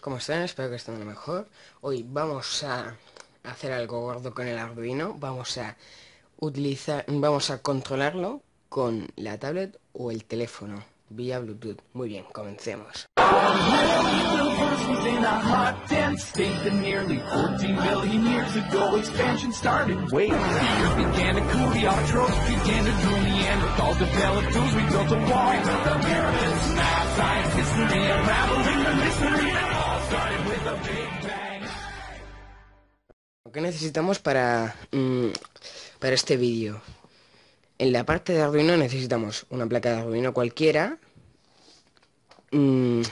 ¿cómo están? Espero que estén lo mejor. Hoy vamos a hacer algo gordo con el Arduino. Vamos a utilizar, vamos a controlarlo con la tablet o el teléfono vía Bluetooth. Muy bien, comencemos. ¿Qué necesitamos para, mm, para este vídeo? En la parte de Arduino necesitamos una placa de Arduino cualquiera mm,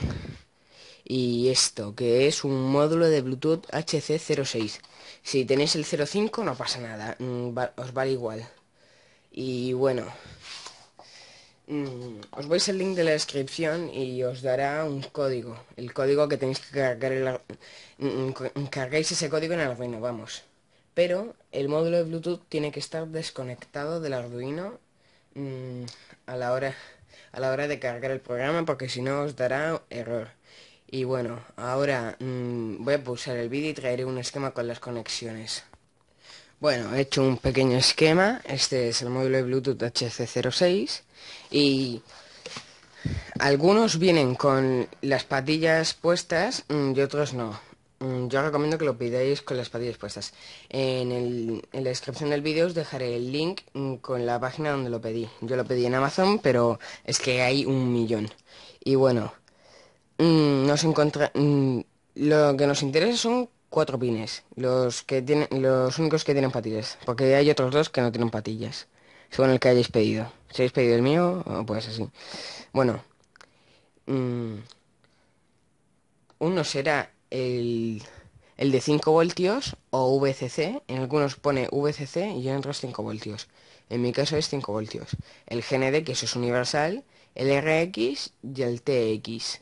y esto, que es un módulo de Bluetooth HC06. Si tenéis el 05 no pasa nada, mm, os vale igual. Y bueno, Mm, os voy el link de la descripción y os dará un código. El código que tenéis que cargar el mm, mm, Cargáis ese código en el Arduino, vamos. Pero el módulo de Bluetooth tiene que estar desconectado del Arduino a, la hora, a la hora de cargar el programa porque si no os dará error. Y bueno, ahora voy a pulsar el vídeo y traeré un esquema con las conexiones. Bueno, he hecho un pequeño esquema. Este es el módulo de Bluetooth HC06 y algunos vienen con las patillas puestas mm, y otros no. Mm, yo recomiendo que lo pidáis con las patillas puestas. En, la descripción del vídeo os dejaré el link mm, con la página donde lo pedí. Yo lo pedí en Amazon, pero es que hay un millón. Y bueno, nos encontra lo que nos interesa son cuatro pines, los que tienen, los únicos que tienen patillas, porque hay otros dos que no tienen patillas, según el que hayáis pedido. Si habéis pedido el mío, pues así. Bueno, mm, uno será el, el de 5 voltios o VCC, en algunos pone VCC y en otros 5 voltios. En mi caso es 5 voltios. El GND, que eso es universal, el RX y el TX.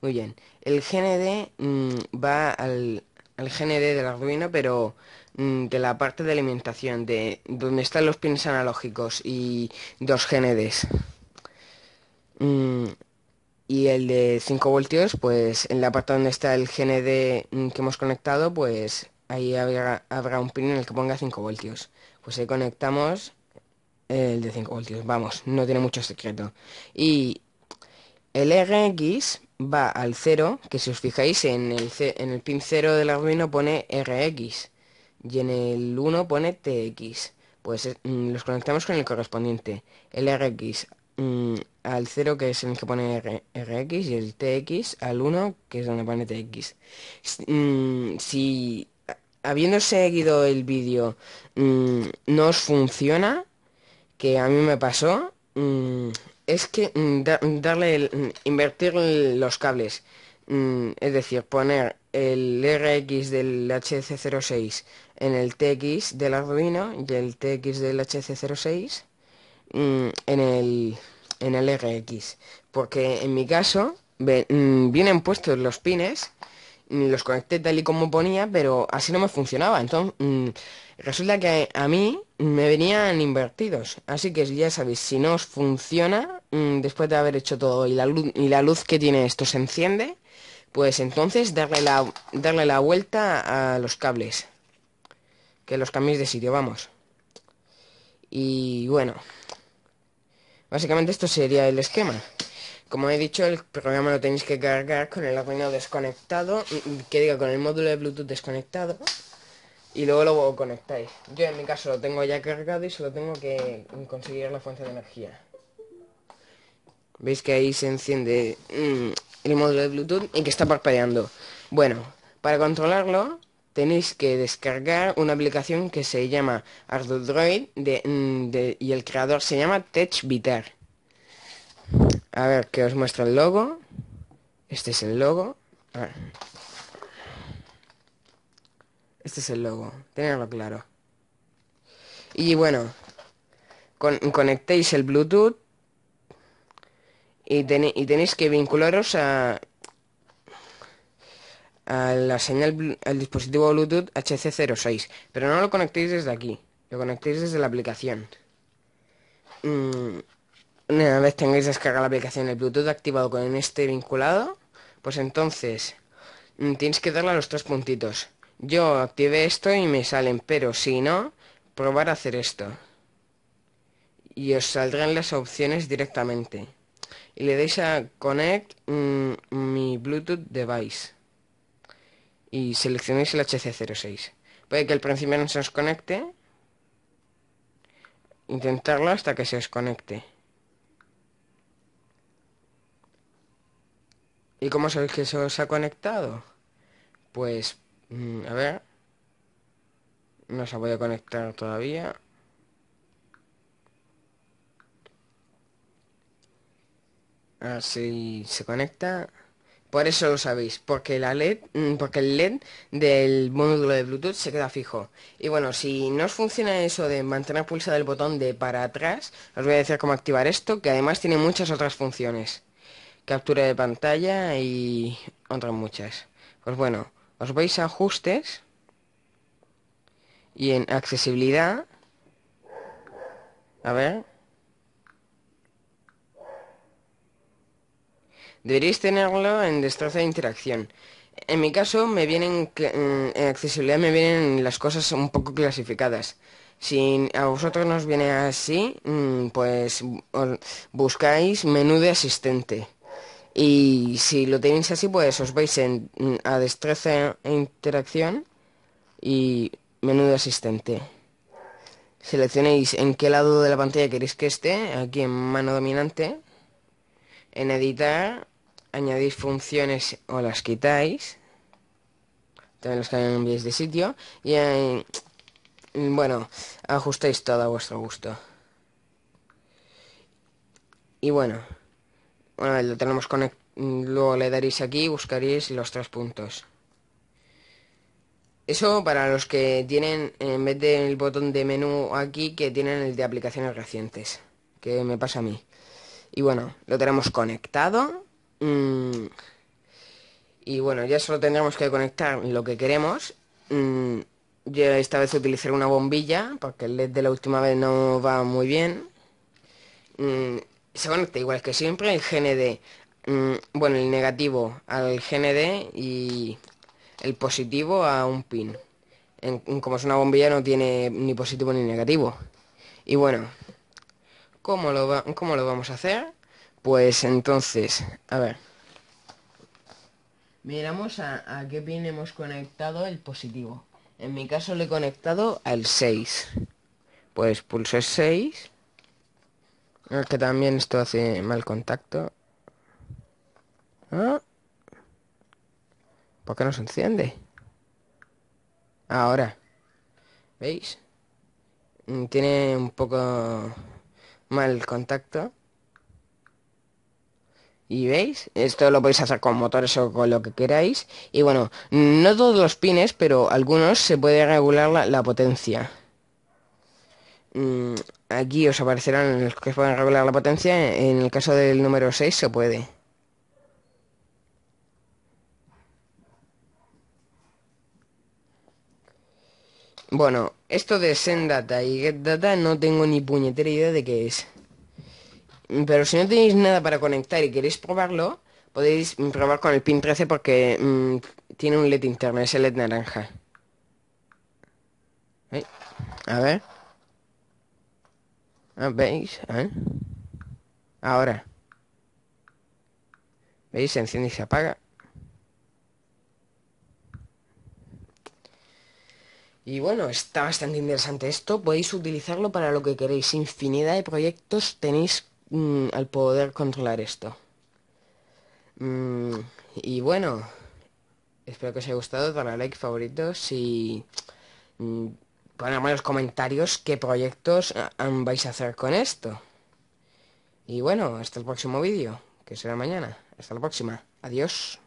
Muy bien. El GND mm, va al, al GND la ruina pero mm, de la parte de alimentación, de donde están los pines analógicos y dos GNDs. Mm, y el de 5 voltios, pues en la parte donde está el GND mm, que hemos conectado, pues ahí habrá, habrá un pin en el que ponga 5 voltios. Pues ahí conectamos el de 5 voltios, vamos, no tiene mucho secreto. Y el e RX va al 0, que si os fijáis en el, en el pin 0 del Arduino pone RX y en el 1 pone TX. Pues mm, los conectamos con el correspondiente. El RX mm, al 0 que es el que pone RX y el TX al 1 que es donde pone TX. Mm, si habiendo seguido el vídeo no os funciona, que a mí me pasó, es que mm, darle mm, invertir los cables mm, es decir poner el RX del HC06 en el TX del Arduino y el TX del HC06 en el en el RX porque en mi caso vienen puestos los pines los conecté tal y como ponía pero así no me funcionaba entonces resulta que a mí me venían invertidos así que ya sabéis si no os funciona Mm, después de haber hecho todo y la, luz, y la luz que tiene esto se enciende, pues entonces darle la, darle la vuelta a los cables. Que los cambies de sitio, vamos. Y bueno, básicamente esto sería el esquema. Como he dicho, el programa lo tenéis que cargar con el arruinado desconectado, mm, que diga con el módulo de Bluetooth desconectado, y luego lo conectáis. Yo en mi caso lo tengo ya cargado y solo tengo que conseguir la fuente de energía. Veis que ahí se enciende mm, el módulo de Bluetooth y que está parpadeando. Bueno, para controlarlo tenéis que descargar una aplicación que se llama ArduDroid mm, y el creador se llama techbitter A ver, que os muestro el logo. Este es el logo. Este es el logo, tenerlo claro. Y bueno, conectéis el Bluetooth y, tenéis que vincularos a, la señal al dispositivo Bluetooth HC06, pero no lo conectéis desde aquí, lo conectéis desde la aplicación. Mm, una vez tengáis descargada la aplicación el Bluetooth activado con este vinculado, pues entonces mm, tienes que darle a los tres puntitos. Yo activé esto y me salen, pero si no, probar a hacer esto. Y os saldrán las opciones directamente y le deis a Connect mm, mi Bluetooth device y seleccionéis el HC06. Puede que al principio no se os conecte. Intentarlo hasta que se os conecte. ¿Y cómo sabéis que se os ha conectado? Pues, mm, a ver. No se ha podido conectar todavía. Así se conecta. Por eso lo sabéis, porque la LED, mm, porque el LED del módulo de Bluetooth se queda fijo. Y bueno, si no os funciona eso de mantener pulsado el botón de para atrás, os voy a decir cómo activar esto, que además tiene muchas otras funciones. Captura de pantalla y otras muchas. Pues bueno, os vais a ajustes y en accesibilidad. A ver, Deberíais tenerlo en destreza de interacción. En mi caso, me vienen mm, en accesibilidad me vienen las cosas un poco clasificadas. Si a vosotros nos viene así, mm, pues buscáis menú de asistente. Y si lo tenéis así, pues os vais en, mm, a destreza e interacción y menú de asistente. Seleccionéis en qué lado de la pantalla queréis que esté, aquí en mano dominante, en editar, añadís funciones o las quitáis. También los cambiáis de sitio. Y eh, bueno, ajustáis todo a vuestro gusto. Y bueno, lo tenemos Luego le daréis aquí buscaréis los tres puntos. Eso para los que tienen, eh, en vez del botón de menú aquí, que tienen el de aplicaciones recientes. Que me pasa a mí. Y bueno, lo tenemos conectado. Mm. Y bueno, ya solo tendremos que conectar lo que queremos. Mm. Yo esta vez utilizar una bombilla, porque el LED de la última vez no va muy bien. Mm. Se conecta igual que siempre, el GND. Bueno, el negativo al GND y el positivo a un pin. como es una bombilla no tiene ni positivo ni negativo. Y bueno, ¿Cómo lo, vamos a hacer? Pues entonces, a ver. Miramos a, qué pin hemos conectado el positivo. En mi caso le he conectado al 6. Pues pulso el 6. Que también esto hace mal contacto. Ah. ¿Por qué no se enciende? Ahora. ¿Veis? Mm, tiene un poco mal contacto. Y veis, esto lo podéis hacer con motores o con lo que queráis. Y bueno, no todos los pines, pero algunos se puede regular la, potencia. Mm, aquí os aparecerán los que pueden regular la potencia. En el caso del número 6 se puede. Bueno, esto de send data y get data no tengo ni puñetera idea de qué es. Pero si no tenéis nada para conectar y queréis probarlo, podéis probar con el pin 13 porque mm, tiene un LED interno, es el LED naranja. A ver. Ah, ¿Veis? Ahora. ¿Veis? Se enciende y se apaga. Y bueno, está bastante interesante esto. Podéis utilizarlo para lo que queréis. Infinidad de proyectos tenéis mm, al poder controlar esto. Mm, y bueno, espero que os haya gustado. a like, favoritos y... Mmm, en los comentarios qué proyectos eh, vais a hacer con esto. Y bueno, hasta el próximo vídeo, que será mañana. Hasta la próxima. Adiós.